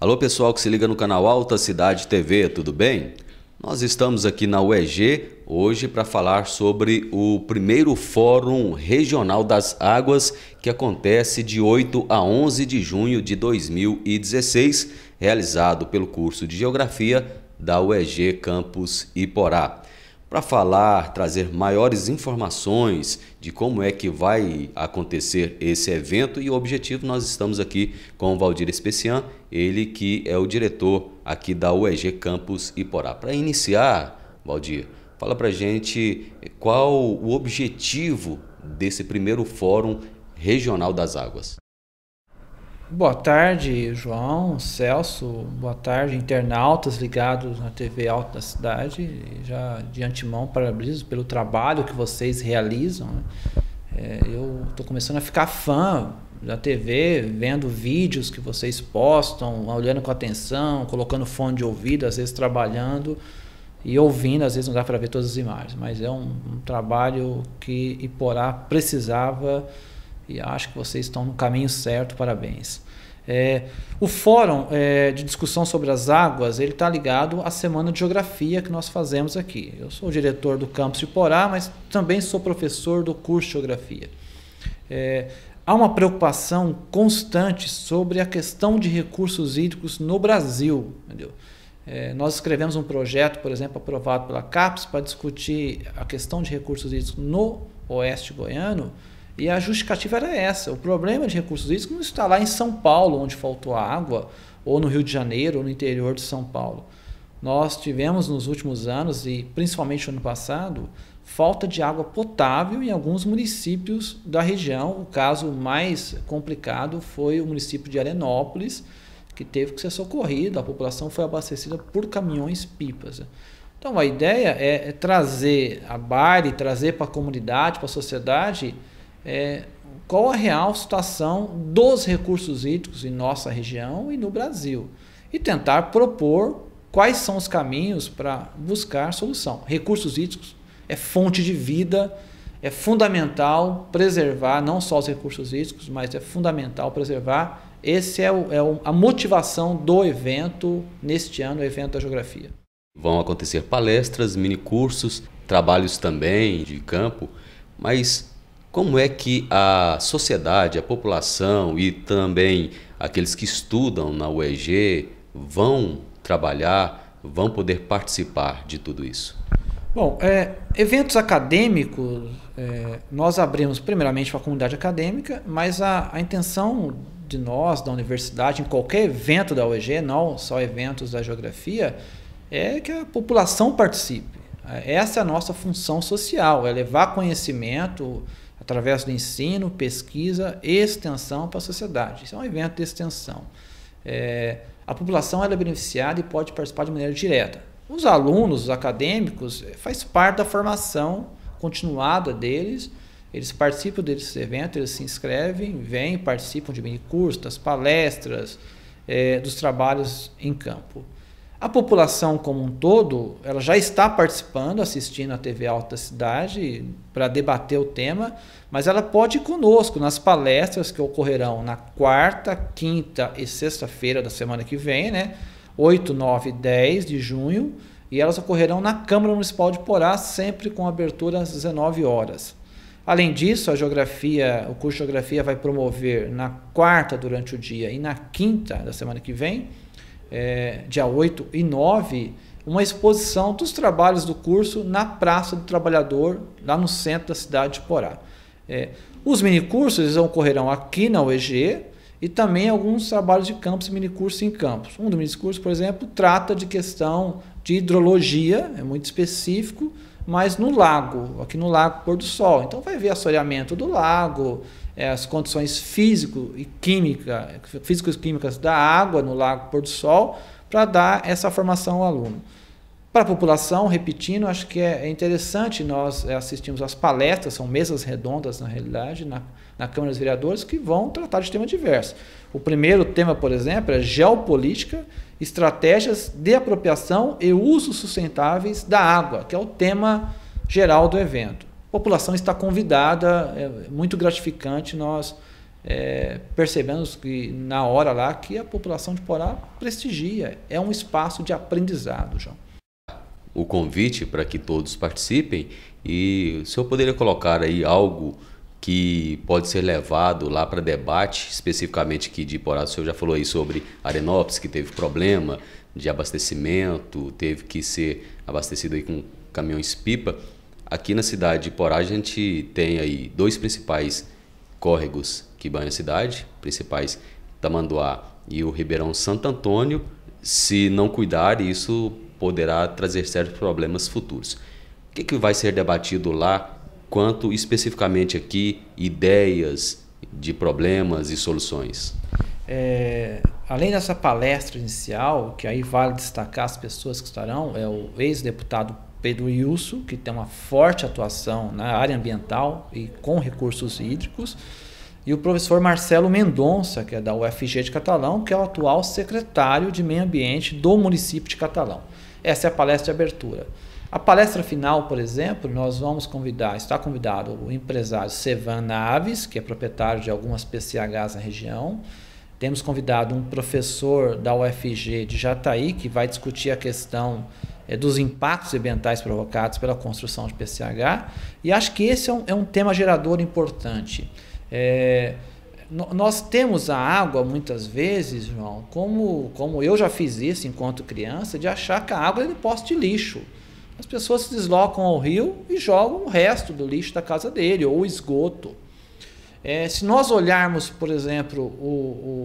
Alô pessoal que se liga no canal Alta Cidade TV, tudo bem? Nós estamos aqui na UEG hoje para falar sobre o primeiro Fórum Regional das Águas que acontece de 8 a 11 de junho de 2016, realizado pelo curso de Geografia da UEG Campus Iporá para falar, trazer maiores informações de como é que vai acontecer esse evento e o objetivo nós estamos aqui com o Valdir Especian, ele que é o diretor aqui da UEG Campus Iporá. Para iniciar, Valdir, fala para gente qual o objetivo desse primeiro fórum regional das águas. Boa tarde, João, Celso, boa tarde, internautas ligados na TV Alta da Cidade. Já de antemão, parabéns pelo trabalho que vocês realizam. Né? É, eu estou começando a ficar fã da TV, vendo vídeos que vocês postam, olhando com atenção, colocando fone de ouvido, às vezes trabalhando e ouvindo, às vezes não dá para ver todas as imagens, mas é um, um trabalho que Iporá precisava e acho que vocês estão no caminho certo, parabéns. É, o Fórum é, de Discussão sobre as Águas ele está ligado à Semana de Geografia que nós fazemos aqui. Eu sou diretor do campus de Porá, mas também sou professor do curso de Geografia. É, há uma preocupação constante sobre a questão de recursos hídricos no Brasil. É, nós escrevemos um projeto, por exemplo, aprovado pela CAPES para discutir a questão de recursos hídricos no Oeste Goiano e a justificativa era essa. O problema de recursos hídricos não está lá em São Paulo, onde faltou água, ou no Rio de Janeiro, ou no interior de São Paulo. Nós tivemos nos últimos anos, e principalmente ano passado, falta de água potável em alguns municípios da região. O caso mais complicado foi o município de Arenópolis, que teve que ser socorrido, a população foi abastecida por caminhões-pipas. Então a ideia é, é trazer a baile, trazer para a comunidade, para a sociedade, é, qual a real situação dos recursos hídricos em nossa região e no Brasil. E tentar propor quais são os caminhos para buscar solução. Recursos hídricos é fonte de vida, é fundamental preservar não só os recursos hídricos, mas é fundamental preservar. Essa é, o, é a motivação do evento neste ano, o evento da geografia. Vão acontecer palestras, minicursos, trabalhos também de campo, mas como é que a sociedade, a população e também aqueles que estudam na UEG vão trabalhar, vão poder participar de tudo isso? Bom, é, eventos acadêmicos é, nós abrimos primeiramente para a comunidade acadêmica, mas a, a intenção de nós, da universidade, em qualquer evento da UEG, não só eventos da geografia, é que a população participe. É, essa é a nossa função social, é levar conhecimento, através do ensino, pesquisa e extensão para a sociedade. Isso é um evento de extensão. É, a população é beneficiada e pode participar de maneira direta. Os alunos, os acadêmicos, é, faz parte da formação continuada deles. Eles participam desses eventos, eles se inscrevem, vêm, participam de mini-cursos, das palestras, é, dos trabalhos em campo. A população como um todo, ela já está participando, assistindo a TV Alta Cidade para debater o tema, mas ela pode ir conosco nas palestras que ocorrerão na quarta, quinta e sexta-feira da semana que vem, né? 8, 9 e 10 de junho, e elas ocorrerão na Câmara Municipal de Porá, sempre com abertura às 19 horas. Além disso, a geografia, o curso de geografia vai promover na quarta durante o dia e na quinta da semana que vem é, dia 8 e 9, uma exposição dos trabalhos do curso na Praça do Trabalhador, lá no centro da cidade de Porá. É, os minicursos ocorrerão aqui na UEG e também alguns trabalhos de campos e minicursos em campos. Um dos minicursos, por exemplo, trata de questão de hidrologia, é muito específico, mas no lago, aqui no lago Pôr do Sol. Então vai ver assoreamento do lago, é, as condições físico e química, e químicas da água no lago pôr do sol para dar essa formação ao aluno. Para a população, repetindo, acho que é, é interessante nós é, assistimos às palestras, são mesas redondas na realidade, na, na Câmara dos Vereadores, que vão tratar de temas diversos. O primeiro tema, por exemplo, é geopolítica, estratégias de apropriação e uso sustentáveis da água, que é o tema geral do evento a população está convidada, é muito gratificante. Nós é, percebemos que na hora lá que a população de Porá prestigia, é um espaço de aprendizado, João. O convite para que todos participem e o senhor poderia colocar aí algo que pode ser levado lá para debate, especificamente aqui de Porá. O senhor já falou aí sobre Arenópolis, que teve problema de abastecimento, teve que ser abastecido aí com caminhões-pipa. Aqui na cidade de Porá a gente tem aí dois principais córregos que banham a cidade, principais Tamanduá e o Ribeirão Santo Antônio. Se não cuidar, isso poderá trazer certos problemas futuros. O que, que vai ser debatido lá, quanto especificamente aqui, ideias de problemas e soluções? É, além dessa palestra inicial, que aí vale destacar as pessoas que estarão, é o ex-deputado Pedro Wilson, que tem uma forte atuação na área ambiental e com recursos hídricos, e o professor Marcelo Mendonça, que é da UFG de Catalão, que é o atual secretário de Meio Ambiente do município de Catalão. Essa é a palestra de abertura. A palestra final, por exemplo, nós vamos convidar, está convidado o empresário Sevan Naves, que é proprietário de algumas PCHs na região, temos convidado um professor da UFG de Jataí, que vai discutir a questão é, dos impactos ambientais provocados pela construção de PCH. E acho que esse é um, é um tema gerador importante. É, nós temos a água muitas vezes, João, como, como eu já fiz isso enquanto criança, de achar que a água é depósito de lixo. As pessoas se deslocam ao rio e jogam o resto do lixo da casa dele, ou o esgoto. É, se nós olharmos, por exemplo, o,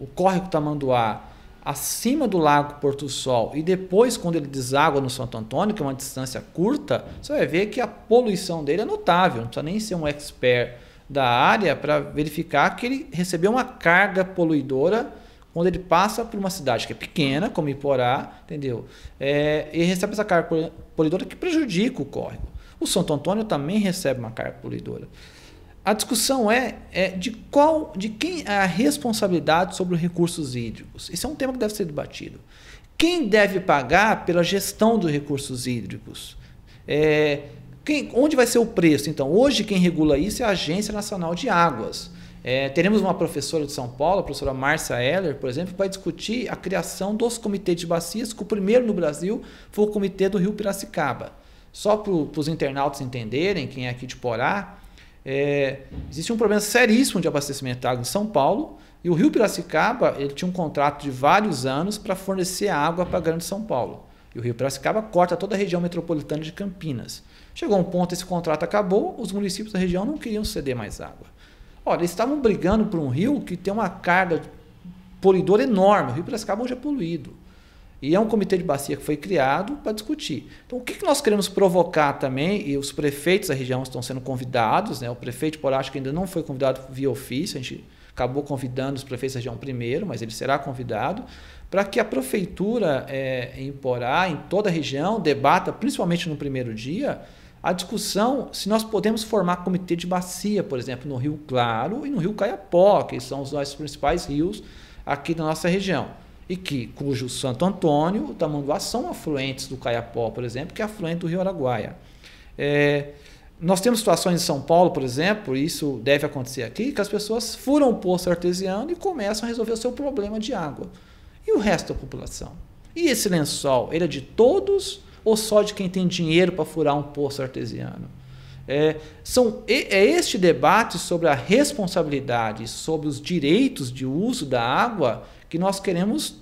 o, o córrego Tamanduá, acima do Lago Porto Sol e depois quando ele deságua no Santo Antônio, que é uma distância curta, você vai ver que a poluição dele é notável. Não precisa nem ser um expert da área para verificar que ele recebeu uma carga poluidora quando ele passa por uma cidade que é pequena, como Iporá, entendeu? É, e recebe essa carga poluidora que prejudica o córrego. O Santo Antônio também recebe uma carga poluidora. A discussão é, é, de qual, de quem é a responsabilidade sobre os recursos hídricos. Esse é um tema que deve ser debatido. Quem deve pagar pela gestão dos recursos hídricos? É, quem, onde vai ser o preço? Então, hoje quem regula isso é a Agência Nacional de Águas. É, teremos uma professora de São Paulo, a professora Márcia Heller, por exemplo, que vai discutir a criação dos comitês de bacias, que o primeiro no Brasil foi o comitê do Rio Piracicaba. Só para os internautas entenderem, quem é aqui de Porá, é, existe um problema seríssimo de abastecimento de água em São Paulo e o Rio Piracicaba ele tinha um contrato de vários anos para fornecer água para a Grande São Paulo. E o Rio Piracicaba corta toda a região metropolitana de Campinas. Chegou um ponto, esse contrato acabou, os municípios da região não queriam ceder mais água. Olha, eles estavam brigando por um rio que tem uma carga poluidora enorme. O Rio Piracicaba hoje é poluído. E é um comitê de bacia que foi criado para discutir. Então, o que, nós queremos provocar também, e os prefeitos da região estão sendo convidados, né? o prefeito acho que ainda não foi convidado via ofício, a gente acabou convidando os prefeitos da região primeiro, mas ele será convidado, para que a prefeitura é, em Porá, em toda a região, debata, principalmente no primeiro dia, a discussão se nós podemos formar comitê de bacia, por exemplo, no Rio Claro e no Rio Caiapó, que são os nossos principais rios aqui da nossa região e que cujo Santo Antônio, o Tamanduá, são afluentes do Caiapó, por exemplo, que é afluente do Rio Araguaia. É, nós temos situações em São Paulo, por exemplo, e isso deve acontecer aqui, que as pessoas furam o poço artesiano e começam a resolver o seu problema de água. E o resto da população? E esse lençol, ele é de todos ou só de quem tem dinheiro para furar um poço artesiano? É, são, é este debate sobre a responsabilidade, sobre os direitos de uso da água, que nós queremos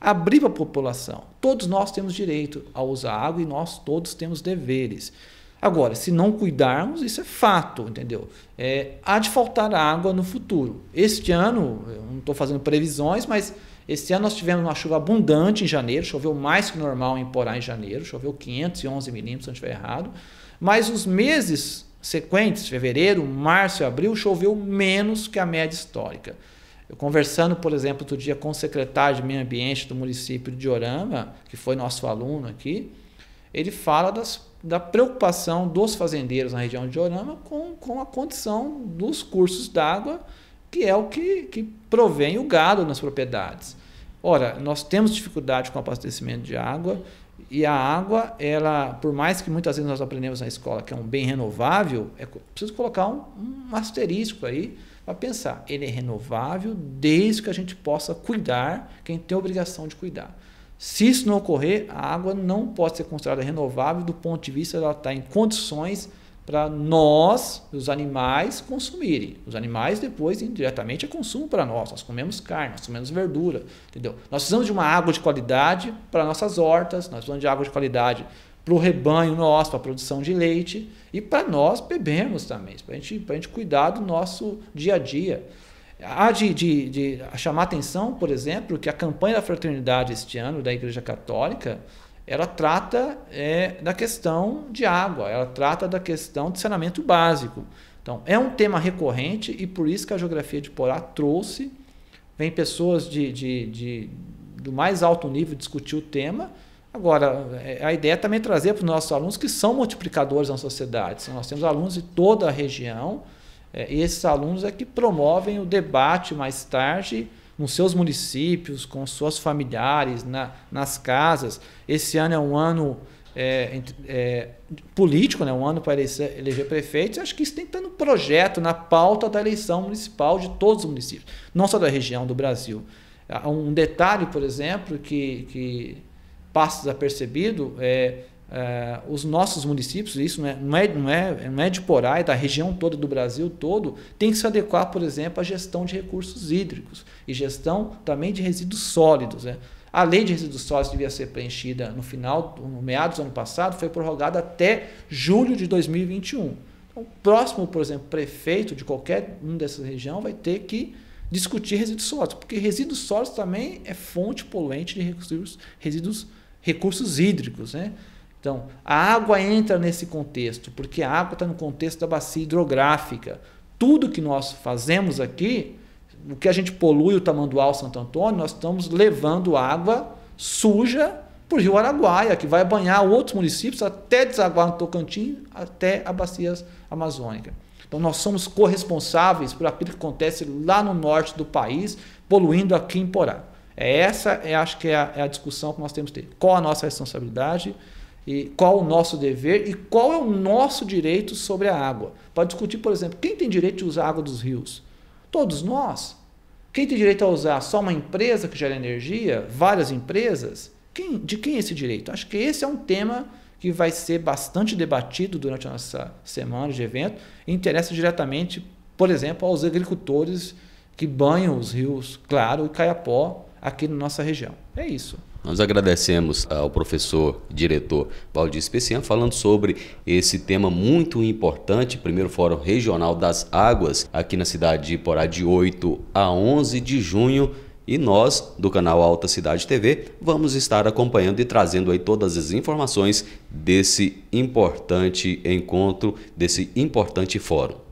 abrir para a população. Todos nós temos direito a usar água e nós todos temos deveres. Agora, se não cuidarmos, isso é fato, entendeu? É, há de faltar água no futuro. Este ano, eu não estou fazendo previsões, mas este ano nós tivemos uma chuva abundante em janeiro, choveu mais que normal em Porá em janeiro, choveu 511 milímetros, se não estiver errado. Mas os meses sequentes, fevereiro, março e abril, choveu menos que a média histórica. Eu conversando, por exemplo, outro dia com o secretário de Meio Ambiente do município de Orama, que foi nosso aluno aqui, ele fala das, da preocupação dos fazendeiros na região de Orama com, com a condição dos cursos d'água, que é o que, que provém o gado nas propriedades. Ora, nós temos dificuldade com o abastecimento de água, e a água, ela, por mais que muitas vezes nós aprendemos na escola que é um bem renovável, é preciso colocar um, um asterisco aí para pensar. Ele é renovável desde que a gente possa cuidar, quem tem a obrigação de cuidar. Se isso não ocorrer, a água não pode ser considerada renovável do ponto de vista de ela estar tá em condições para nós, os animais, consumirem. Os animais depois indiretamente é consumo para nós. Nós comemos carne, nós comemos verdura, entendeu? Nós precisamos de uma água de qualidade para nossas hortas, nós precisamos de água de qualidade para o rebanho nosso, para a produção de leite e para nós bebermos também, para gente, a gente cuidar do nosso dia a dia. Há de, de, de chamar atenção, por exemplo, que a campanha da fraternidade este ano da Igreja Católica ela trata é, da questão de água, ela trata da questão de saneamento básico. Então, é um tema recorrente e por isso que a geografia de Porá trouxe, vem pessoas de, de, de do mais alto nível discutir o tema. Agora, é, a ideia é também trazer para os nossos alunos que são multiplicadores na sociedade. Então, nós temos alunos de toda a região, é, e esses alunos é que promovem o debate mais tarde nos seus municípios, com suas familiares, na, nas casas. Esse ano é um ano é, é, político, né? um ano para eleger, eleger prefeitos. Acho que isso tem que estar no projeto, na pauta da eleição municipal de todos os municípios, não só da região, do Brasil. Ah, um detalhe, por exemplo, que, que passa desapercebido é Uh, os nossos municípios, isso não é, não, é, não, é, não é de Porá, é da região toda, do Brasil todo, tem que se adequar, por exemplo, à gestão de recursos hídricos e gestão também de resíduos sólidos. Né? A lei de resíduos sólidos devia ser preenchida no final, no meados do ano passado, foi prorrogada até julho de 2021. Então, o próximo, por exemplo, prefeito de qualquer um dessas região vai ter que discutir resíduos sólidos, porque resíduos sólidos também é fonte poluente de recursos, resíduos, recursos hídricos, né? Então, a água entra nesse contexto, porque a água está no contexto da bacia hidrográfica. Tudo que nós fazemos aqui, o que a gente polui o Tamanduá, Santo Antônio, nós estamos levando água suja para o Rio Araguaia, que vai banhar outros municípios até desaguar no Tocantins, até a bacia amazônica. Então nós somos corresponsáveis por aquilo que acontece lá no norte do país, poluindo aqui em Porá. É essa, é, acho que é a, é a discussão que nós temos que ter. Qual a nossa responsabilidade? e qual o nosso dever e qual é o nosso direito sobre a água. Pode discutir, por exemplo, quem tem direito de usar a água dos rios? Todos nós. Quem tem direito a usar? Só uma empresa que gera energia? Várias empresas? Quem, de quem é esse direito? Acho que esse é um tema que vai ser bastante debatido durante a nossa semana de evento e interessa diretamente, por exemplo, aos agricultores que banham os rios Claro e Caiapó aqui na nossa região. É isso. Nós agradecemos ao professor diretor Valdir Especian falando sobre esse tema muito importante, primeiro Fórum Regional das Águas, aqui na cidade de Iporá, de 8 a 11 de junho. E nós, do canal Alta Cidade TV, vamos estar acompanhando e trazendo aí todas as informações desse importante encontro, desse importante fórum.